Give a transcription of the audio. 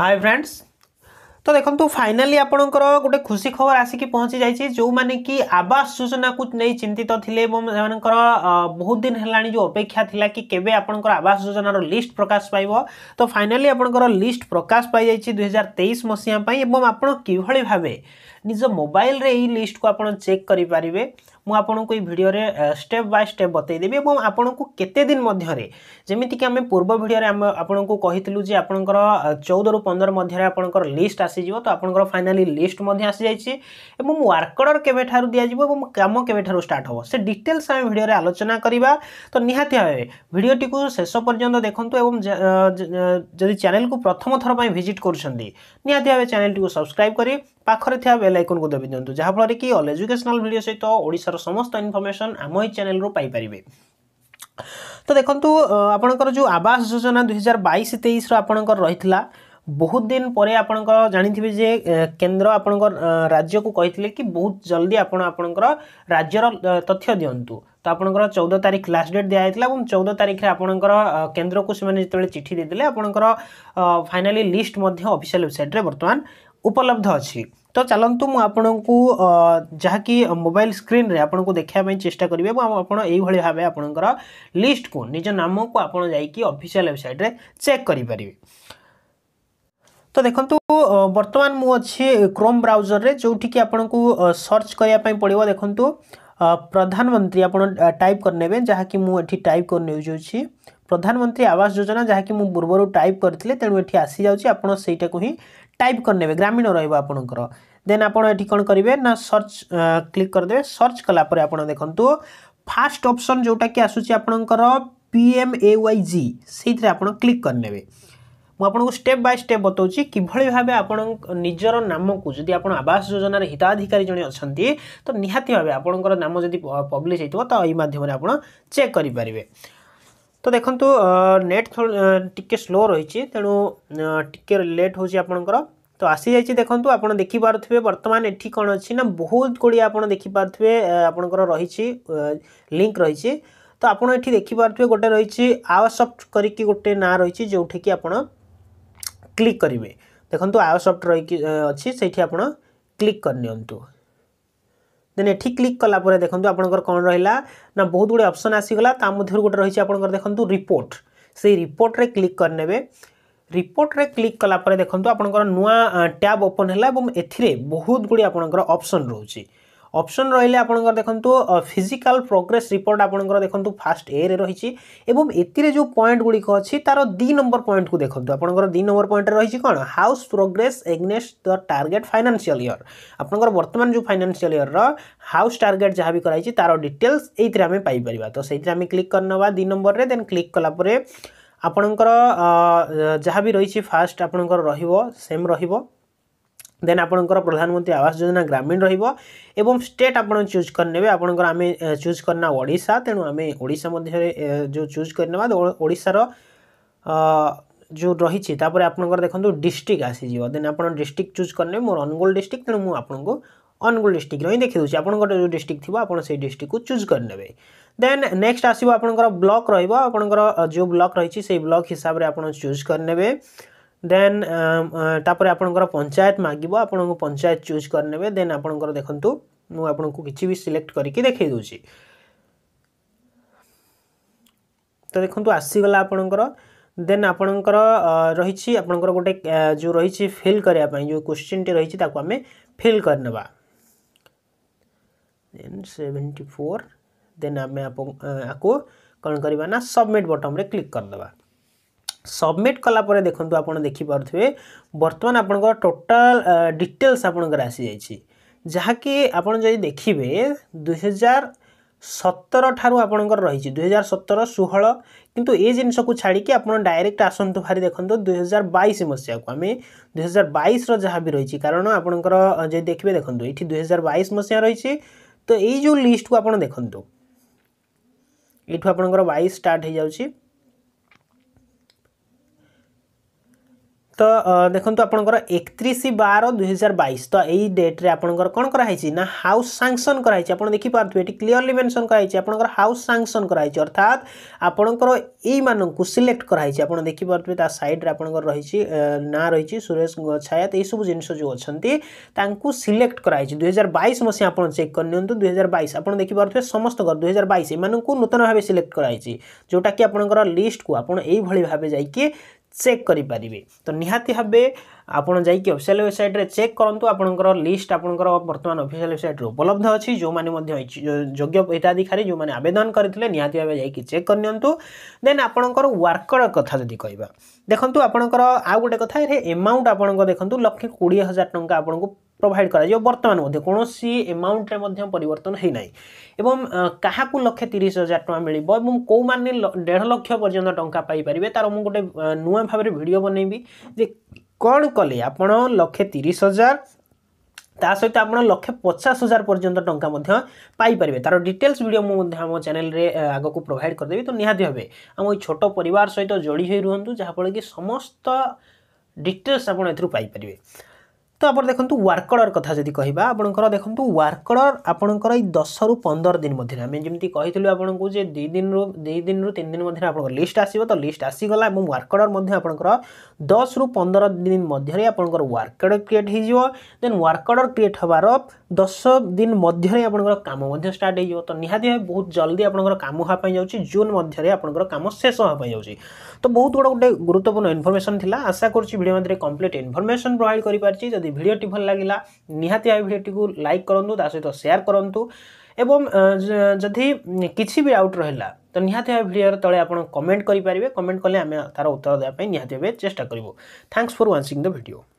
high friends তো দেখন্তু finally আপনার গোটে খুশি খবর আসিকি পৌঁছি যাই যে কি আবাস যোজনা কু নেই চিন্তিত থিলে এবং সেমানকর বহুত দিন হেলানি যে অপেক্ষা থিলা কি কেবে আপনার আবাস যোজনার লিস্ট প্রকাশ পাইব তো ফাইনালি আপনার লিস্ট প্রকাশ পাই যাই 2023 মসিয়া পাই এবং আপন কিভাবে ভাবে ନିଜ ମୋବାଇଲରେ ଏଇ ଲିଷ୍ଟକୁ ଆପଣ ଚେକ୍ କରିପାରିବେ ମୁଁ ଆପଣଙ୍କୁ ଏଇ ଭିଡ଼ିଓରେ ଷ୍ଟେପ୍ ବାଇ ଷ୍ଟେପ୍ ବତେଇଦେବି ଏବଂ ଆପଣଙ୍କୁ କେତେ ଦିନ ମଧ୍ୟରେ ଯେମିତିକି ଆମେ ପୂର୍ବ ଭିଡ଼ିଓରେ ଆମେ ଆପଣଙ୍କୁ କହିଥିଲୁ ଯେ ଆପଣଙ୍କର ଚଉଦରୁ ପନ୍ଦର ମଧ୍ୟରେ ଆପଣଙ୍କର ଲିଷ୍ଟ ଆସିଯିବ ତ ଆପଣଙ୍କର ଫାଇନାଲି ଲିଷ୍ଟ ମଧ୍ୟ ଆସିଯାଇଛି ଏବଂ ୱାର୍କ ଅର୍ଡ଼ର କେବେଠାରୁ ଦିଆଯିବ ଏବଂ କାମ କେବେଠାରୁ ଷ୍ଟାର୍ଟ ହେବ ସେ ଡିଟେଲ୍ସ ଆମେ ଭିଡ଼ିଓରେ ଆଲୋଚନା କରିବା ତ ନିହାତି ଭାବେ ଭିଡ଼ିଓଟିକୁ ଶେଷ ପର୍ଯ୍ୟନ୍ତ ଦେଖନ୍ତୁ ଏବଂ ଯଦି ଚ୍ୟାନେଲକୁ ପ୍ରଥମ ଥର ପାଇଁ ଭିଜିଟ୍ କରୁଛନ୍ତି ନିହାତି ଭାବେ ଚ୍ୟାନେଲଟିକୁ ସବସ୍କ୍ରାଇବ୍ କରି ପାଖରେ ଥିବା ବେଲ୍ ବେଲ୍ ଆଇକନ୍କୁ ଦବି ଦିଅନ୍ତୁ ଯାହାଫଳରେ କି ଅଲ୍ ଏଜୁକେସନାଲ୍ ଭିଡ଼ିଓ ସହିତ ଓଡ଼ିଶାର ସମସ୍ତ ଇନଫର୍ମେସନ୍ ଆମ ଏହି ଚ୍ୟାନେଲ୍ରୁ ପାଇପାରିବେ ତ ଦେଖନ୍ତୁ ଆପଣଙ୍କର ଯେଉଁ ଆବାସ ଯୋଜନା ଦୁଇହଜାର ବାଇଶ ତେଇଶର ଆପଣଙ୍କର ରହିଥିଲା ବହୁତ ଦିନ ପରେ ଆପଣଙ୍କର ଜାଣିଥିବେ ଯେ କେନ୍ଦ୍ର ଆପଣଙ୍କ ରାଜ୍ୟକୁ କହିଥିଲେ କି ବହୁତ ଜଲ୍ଦି ଆପଣ ଆପଣଙ୍କର ରାଜ୍ୟର ତଥ୍ୟ ଦିଅନ୍ତୁ ତ ଆପଣଙ୍କର ଚଉଦ ତାରିଖ ଲାଷ୍ଟ ଡେଟ୍ ଦିଆଯାଇଥିଲା ଏବଂ ଚଉଦ ତାରିଖରେ ଆପଣଙ୍କର କେନ୍ଦ୍ରକୁ ସେମାନେ ଯେତେବେଳେ ଚିଠି ଦେଇଥିଲେ ଆପଣଙ୍କର ଫାଇନାଲି ଲିଷ୍ଟ ମଧ୍ୟ ଅଫିସିଆଲ ୱେବସାଇଟ୍ରେ ବର୍ତ୍ତମାନ ଉପଲବ୍ଧ ଅଛି तो चलत मुझक जहाँकि मोबाइल स्क्रीन रे आपको देखापी चेषा करी आपड़ भाव आपण लिस्ट को निज नाम को आपकी अफिशियाल वेबसाइट चेक करें तो देखु बर्तमान मुझे क्रोम ब्राउजर में जो की आपन को सर्च करने पड़ो देखु प्रधानमंत्री आप टाइप करने जहाँकि टाइप कर प्रधानमंत्री आवास योजना जहाँकि पूर्व टाइप करी तेणु ये आसी जाऊँगी आपटा को ही টাইপ କରିନେବେ ଗ୍ରାମୀଣ ରହିବ ଆପଣଙ୍କର ଦେନ୍ ଆପଣ ଏଠି କ'ଣ କରିବେ ନା ସର୍ଚ୍ଚ କ୍ଲିକ୍ କରିଦେବେ ସର୍ଚ୍ଚ କଲାପରେ ଆପଣ ଦେଖନ୍ତୁ ଫାର୍ଷ୍ଟ ଅପସନ୍ ଯେଉଁଟାକି ଆସୁଛି ଆପଣଙ୍କର P M A Y G ସେଇଥିରେ ଆପଣ କ୍ଲିକ୍ କରିନେବେ ମୁଁ ଆପଣଙ୍କୁ ଷ୍ଟେପ୍ ବାଇ ଷ୍ଟେପ୍ ବତାଉଛି କିଭଳି ଭାବେ ଆପଣ ନିଜର ନାମକୁ ଯଦି ଆପଣ ଆବାସ ଯୋଜନାର ହିତାଧିକାରୀ ଜଣେ ଅଛନ୍ତି ତ ନିହାତି ଭାବେ ଆପଣଙ୍କର ନାମ ଯଦି ପବ୍ଲିଶ ହେଇଥିବ ତ ଏଇ ମାଧ୍ୟମରେ ଆପଣ ଚେକ୍ କରିପାରିବେ তো ଦେଖନ୍ତୁ ନେଟ୍ ଟିକେ ସ୍ଲୋ ରହିଛି ତେଣୁ ଟିକେ ଲେଟ୍ ହେଉଛି ଆପଣଙ୍କର ତ ଆସିଯାଇଛି ଦେଖନ୍ତୁ ଆପଣ ଦେଖିପାରୁଥିବେ ବର୍ତ୍ତମାନ ଏଠି କ'ଣ ଅଛି ନା ବହୁତ ଗୁଡ଼ିଏ ଆପଣ ଦେଖିପାରୁଥିବେ ଆପଣଙ୍କର ରହିଛି ଲିଙ୍କ୍ ରହିଛି ତ ଆପଣ ଏଠି ଦେଖିପାରୁଥିବେ ଗୋଟେ ରହିଛି ଆଓସଫ୍ଟ କରିକି ଗୋଟେ ନାଁ ରହିଛି ଯେଉଁଠିକି ଆପଣ କ୍ଲିକ୍ କରିବେ ଦେଖନ୍ତୁ ଆଓସଫ୍ଟ ରହିକି ଅଛି ସେଇଠି ଆପଣ କ୍ଲିକ୍ କରିନିଅନ୍ତୁ দেন এটি ক্লিক কলা পরে দেখুন আপনার কম রহলা না বহুত গুড়ে অপসন আসিগলা তা মধ্যে গোটে রয়েছে আপনার দেখুন রিপোর্ট সেই রিপোর্টরে ক্লিক করে ରିପୋର୍ଟରେ କ୍ଲିକ୍ କଲାପରେ ଦେଖନ୍ତୁ ଆପଣଙ୍କର ନୂଆ ଟ୍ୟାବ୍ ଓପନ୍ ହେଲା ଏବଂ ଏଥିରେ ବହୁତ ଗୁଡ଼ିଏ ଆପଣଙ୍କର ଅପସନ୍ ରହୁଛି অপশন রহলে আপনার দেখুন ফিজিকাল প্রোগ্রেস রিপোর্ট আপনার দেখুন ফার্স্ট এ রে রয়েছে এবং এতে যে পয়েন্ট গুড়ি অছি তার দুই নম্বর পয়েন্ট কু দেখুন আপনার দুই নম্বর পয়েন্ট রয়েছে কোণ house progress against the target financial year আপনার বর্তমান যে ফাইনান্সিয়াল ইয়রর হাউস টার্গেট যা বি করাইছে তার ডিটেলস এইতে আমি পাইপারা তো সেইটা আমি ক্লিক করে নেওয়া দুই নম্বরের দেন ক্লিক কলাপরে আপনার যা বি রয়েছে ফার্স্ট আপনার রহব সেম রহব ଦେନ୍ ଆପଣଙ୍କର ପ୍ରଧାନମନ୍ତ୍ରୀ ଆବାସ ଯୋଜନା ଗ୍ରାମୀଣ ରହିବ ଏବଂ ଷ୍ଟେଟ୍ ଆପଣ ଚୁଜ୍ କରିନେବେ ଆପଣଙ୍କର ଆମେ ଚୁଜ୍ କରିନା ଓଡ଼ିଶା ତେଣୁ ଆମେ ଓଡ଼ିଶା ମଧ୍ୟରେ ଯେଉଁ ଚୁଜ୍ କରିନେବା ଓଡ଼ିଶାର ଯେଉଁ ରହିଛି ତାପରେ ଆପଣଙ୍କର ଦେଖନ୍ତୁ ଡିଷ୍ଟ୍ରିକ୍ଟ ଆସିଯିବ ଦେନ୍ ଆପଣ ଡିଷ୍ଟ୍ରିକ୍ଟ ଚୁଜ୍ କରିନେବେ ମୋର ଅନୁଗୁଳ ଡିଷ୍ଟ୍ରିକ୍ଟ ତେଣୁ ମୁଁ ଆପଣଙ୍କୁ ଅନୁଗୁଳ ଡିଷ୍ଟ୍ରିକ୍ଟର ହିଁ ଦେଖିଦେଉଛି ଆପଣଙ୍କର ଯେଉଁ ଡିଷ୍ଟ୍ରିକ୍ଟ ଥିବ ଆପଣ ସେଇ ଡିଷ୍ଟ୍ରିକ୍ଟକୁ ଚୁଜ୍ କରିନେବେ ଦେନ୍ ନେକ୍ସଟ ଆସିବ ଆପଣଙ୍କର ବ୍ଲକ୍ ରହିବ ଆପଣଙ୍କର ଯେଉଁ ବ୍ଲକ୍ ରହିଛି ସେଇ ବ୍ଲକ୍ ହିସାବରେ ଆପଣ ଚୁଜ୍ କରିନେବେ দেন ତାପରେ ଆପଣଙ୍କର ପଞ୍ଚାୟତ ମାଗିବ ଆପଣଙ୍କୁ ପଞ୍ଚାୟତ ଚୁଜ୍ କରିନେବେ ଦେନ୍ ଆପଣଙ୍କର ଦେଖନ୍ତୁ ମୁଁ ଆପଣଙ୍କୁ କିଛି ବି ସିଲେକ୍ଟ କରିକି ଦେଖାଇ ଦେଉଛି ତ ଦେଖନ୍ତୁ ଆସିଗଲା ଆପଣଙ୍କର ଦେନ୍ ଆପଣଙ୍କର ରହିଛି ଆପଣଙ୍କର ଗୋଟେ ଯେଉଁ ରହିଛି ଫିଲ୍ କରିବା ପାଇଁ ଯେଉଁ କୋଶ୍ଚିନ୍ଟି ରହିଛି ତାକୁ ଆମେ ଫିଲ୍ କରିନେବା ଦେନ୍ ସେଭେଣ୍ଟି ଫୋର୍ ଦେନ୍ ଆମେ ଆକୁ କ'ଣ କରିବା ନା ସବମିଟ୍ ବଟମ୍ରେ କ୍ଲିକ୍ କରିଦେବା सबमिट कलापर देखु आप देखिपे बर्तमान आपंकर टोटाल डिटेल्स आपंकर आसी जा ଯାହାକି ଆପଣ ଯଦି ଦେଖିବେ ଦୁଇହଜାର ସତର ଠାରୁ ଆପଣଙ୍କର ରହିଛି ଦୁଇହଜାର ସତର ଷୋହଳ କିନ୍ତୁ ଏ ଜିନିଷକୁ ଛାଡ଼ିକି ଆପଣ ଡାଇରେକ୍ଟ ଆସନ୍ତୁ ଭାରି ଦେଖନ୍ତୁ ଦୁଇହଜାର ବାଇଶ ମସିହାକୁ ଆମେ ଦୁଇହଜାର ବାଇଶର ଯାହା ବି ରହିଛି କାରଣ ଆପଣଙ୍କର ଯଦି ଦେଖିବେ ଦେଖନ୍ତୁ ଏଇଠି ଦୁଇହଜାର ବାଇଶ ମସିହା ରହିଛି ତ ଏଇ ଯେଉଁ ଲିଷ୍ଟକୁ ଆପଣ ଦେଖନ୍ତୁ ଏଇଠୁ ଆପଣଙ୍କର ବାଇଶ ଷ୍ଟାର୍ଟ ହୋଇଯାଉଛି ତ ଦେଖନ୍ତୁ ଆପଣଙ୍କର ଏକତିରିଶ ବାର ଦୁଇହଜାର ବାଇଶ ତ ଏଇ ଡେଟ୍ରେ ଆପଣଙ୍କର କ'ଣ କରାହେଇଛି ନା ହାଉସ୍ ସାଙ୍କସନ୍ କରାହେଇଛି ଆପଣ ଦେଖିପାରୁଥିବେ ଏଠି କ୍ଲିଅରଲି ମେନସନ୍ କରାହେଇଛି ଆପଣଙ୍କର ହାଉସ୍ ସାଙ୍କସନ୍ କରାହେଇଛି ଅର୍ଥାତ୍ ଆପଣଙ୍କର ଏଇମାନଙ୍କୁ ସିଲେକ୍ଟ କରାହେଇଛି ଆପଣ ଦେଖିପାରୁଥିବେ ତା ସାଇଡ଼୍ରେ ଆପଣଙ୍କର ରହିଛି ନାଁ ରହିଛି ସୁରେଶ ଛାୟାତ ଏଇସବୁ ଜିନିଷ ଯେଉଁ ଅଛନ୍ତି ତାଙ୍କୁ ସିଲେକ୍ଟ କରାହେଇଛି ଦୁଇହଜାର ବାଇଶ ମସିହା ଆପଣ ଚେକ୍ କରିନିଅନ୍ତୁ ଦୁଇହଜାର ବାଇଶ ଆପଣ ଦେଖିପାରୁଥିବେ ସମସ୍ତଙ୍କର ଦୁଇହଜାର ବାଇଶ ଏମାନଙ୍କୁ ନୂତନ ଭାବେ ସିଲେକ୍ଟ କରାହେଇଛି ଯେଉଁଟାକି ଆପଣଙ୍କର ଲିଷ୍ଟକୁ ଆପଣ ଏଇଭଳି ଭାବେ ଯାଇକି চেକ୍ କରିପାରିବେ ତ ନିହାତି ଭାବେ ଆପଣ ଯାଇକି ଅଫିସିଆଲ୍ ୱେବସାଇଟ୍ରେ ଚେକ୍ କରନ୍ତୁ ଆପଣଙ୍କର ଲିଷ୍ଟ ଆପଣଙ୍କର ବର୍ତ୍ତମାନ ଅଫିସିଆଲ୍ ୱେବସାଇଟ୍ରେ ଉପଲବ୍ଧ ଅଛି ଯେଉଁମାନେ ମଧ୍ୟ ଯୋଗ୍ୟ ହିତାଧିକାରୀ ଯେଉଁମାନେ ଆବେଦନ କରିଥିଲେ ନିହାତି ଭାବେ ଯାଇକି ଚେକ୍ କରିନିଅନ୍ତୁ ଦେନ୍ ଆପଣଙ୍କର ୱାର୍କର କଥା ଯଦି କହିବା ଦେଖନ୍ତୁ ଆପଣଙ୍କର ଆଉ ଗୋଟେ କଥା ଏରେ ଏମାଉଣ୍ଟ ଆପଣଙ୍କ ଦେଖନ୍ତୁ ଲକ୍ଷେ କୋଡ଼ିଏ ହଜାର ଟଙ୍କା ଆପଣଙ୍କୁ প্রোভাইড করা বর্তমান মধ্যে কোণী এমাউন্টে মধ্যে পরিবর্তন হয়ে না এবং কাহকু লক্ষে তিরিশ হাজার টাকা মিলব এবং কেউমানে দেড় লক্ষ পর্যন্ত টঙ্কা পাইপারে তার মু গোটে নূয়া ভাবে ভিডিও বনাইবি যে কণ কলে আপনার লক্ষে তিরিশ হাজার ତା ସହିତ ଆପଣ ଲକ୍ଷେ ପଚାଶ ହଜାର ପର୍ଯ୍ୟନ୍ତ ଟଙ୍କା ମଧ୍ୟ ପାଇପାରିବେ ତା'ର ଡିଟେଲ୍ସ ଭିଡ଼ିଓ ମୁଁ ମଧ୍ୟ ଆମ ଚ୍ୟାନେଲରେ ଆଗକୁ ପ୍ରୋଭାଇଡ଼ କରିଦେବି ତ ନିହାତି ଭାବେ ଆମ ଏଇ ଛୋଟ ପରିବାର ସହିତ ଯୋଡ଼ି ହୋଇ ରୁହନ୍ତୁ ଯାହାଫଳରେ କି ସମସ୍ତ ଡିଟେଲ୍ସ ଆପଣ ଏଥିରୁ ପାଇପାରିବେ তো আপনার দেখুন ওয়ার্কড়র কথা যদি কহা আপনার দেখুন ওয়ার্কড়র আপনার এই দশ রু পনের দিন মধ্যে আমি যেমি কিন্তু আপনার যে দুই দিন রু দুই দিন রু তিন দিন মধ্যে আপনার লিষ্ট আসবে তো লিষ্ট আসিগলা এবং ওয়ার্কড়র মধ্যে আপনার দশ রু পনের দিন মধ্যে আপনার ওয়ার্কড়র ক্রিয়েট হয়ে যাব দেন ওয়ার্কড়র ক্রিয়েট হবার দশ দিন মধ্যে আপনার কাম স্টার্ট হয়ে যাব তো নিহতি ভাবে বহু জলদি আপনার কাম হওয়া যাচ্ছে জুন মধ্যে আপনার কাম শেষ হওয়া যাচ্ছে তো বহু বড় গোটে গুরুত্বপূর্ণ ইনফরমেশন লা আশা করছি ভিডিও মধ্যে কমপ্লিট ইনফরমেশন প্রোভাইড করে পারছি যদি যদি ভিডিওটি ভাল লাগিলা নিহাতি এই ভিডিওটিକୁ লাইক করন্তু তা সহিত শেয়ার করন্তু এবং যদি কিছু বি আউট রহিলা ତ ନିହାତି ଭାବେ ଭିଡ଼ିଓର ତଳେ ଆପଣ କମେଣ୍ଟ କରିପାରିବେ କମେଣ୍ଟ କଲେ ଆମେ ତା'ର ଉତ୍ତର ଦେବା ପାଇଁ ନିହାତି ଭାବେ ଚେଷ୍ଟା କରିବୁ thanks for watching the video